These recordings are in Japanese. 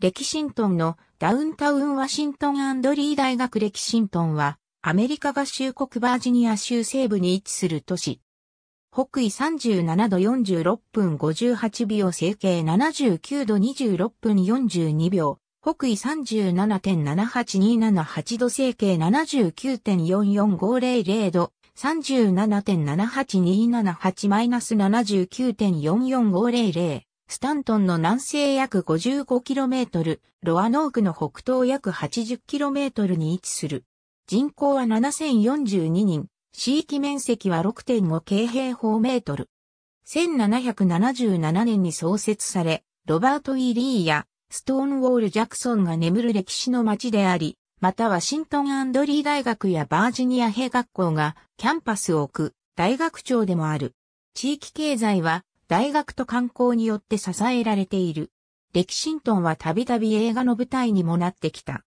レキシントンのダウンタウンワシントンリー大学レキシントンは、アメリカ合衆国バージニア州西部に位置する都市。北緯37度46分58秒整形79度26分42秒。北緯37.78278度整形79.44500度。37.78278-79.44500スタントンの南西約 55km、ロアノークの北東約 80km に位置する。人口は7042人、地域面積は6.5京平方メートル。1777年に創設され、ロバート・イリーやストーンウォール・ジャクソンが眠る歴史の街であり、またワシントン・アンドリー大学やバージニア兵学校がキャンパスを置く大学長でもある。地域経済は大学と観光によって支えられている。レキシントンはたびたび映画の舞台にもなってきた。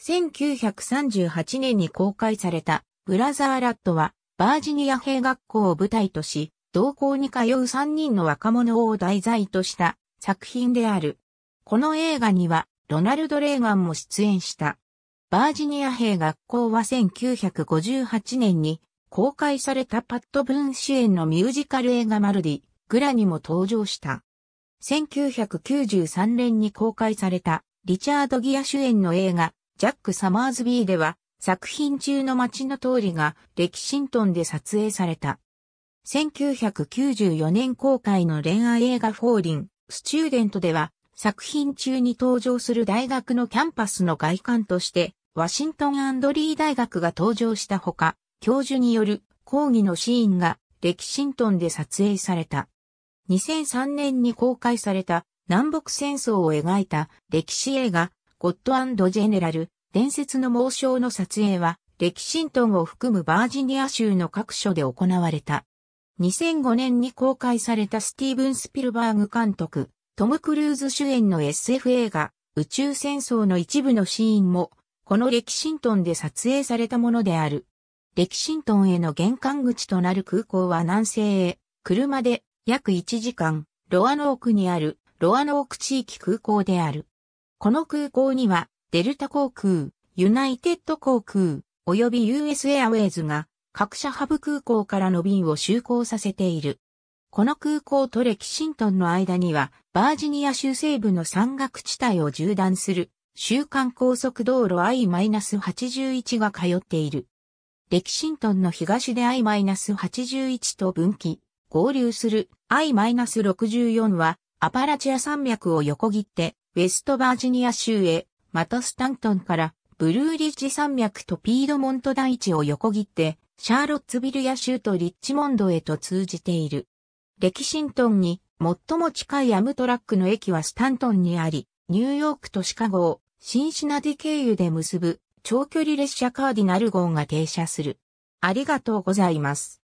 1938年に公開されたブラザーラットはバージニア兵学校を舞台とし、同校に通う3人の若者を題材とした作品である。この映画にはロナルド・レーガンも出演した。バージニア兵学校は1958年に公開されたパット・ブン主演のミュージカル映画マルディ。グラにも登場した。1993年に公開されたリチャード・ギア主演の映画ジャック・サマーズビーでは作品中の街の通りがレキシントンで撮影された。1994年公開の恋愛映画フォーリン、スチューデントでは作品中に登場する大学のキャンパスの外観としてワシントンアンドリー大学が登場したほか、教授による講義のシーンがレキシントンで撮影された。2003年に公開された南北戦争を描いた歴史映画ゴッドジェネラル伝説の猛将の撮影はレキシントンを含むバージニア州の各所で行われた。2005年に公開されたスティーブン・スピルバーグ監督、トム・クルーズ主演の SF 映画宇宙戦争の一部のシーンもこのレキシントンで撮影されたものである。レキシントンへの玄関口となる空港は南西へ車で約1時間、ロアノークにあるロアノーク地域空港である。この空港には、デルタ航空、ユナイテッド航空、及び US エアウェイズが、各社ハブ空港からの便を就航させている。この空港とレキシントンの間には、バージニア州西部の山岳地帯を縦断する、週間高速道路 I-81 が通っている。レキシントンの東で I-81 と分岐、合流する I-64 はアパラチア山脈を横切ってウェストバージニア州へ、またスタントンからブルーリッジ山脈とピードモント大地を横切ってシャーロッツビルヤ州とリッチモンドへと通じている。レキシントンに最も近いアムトラックの駅はスタントンにあり、ニューヨークとシカゴをシンシナディ経由で結ぶ長距離列車カーディナル号が停車する。ありがとうございます。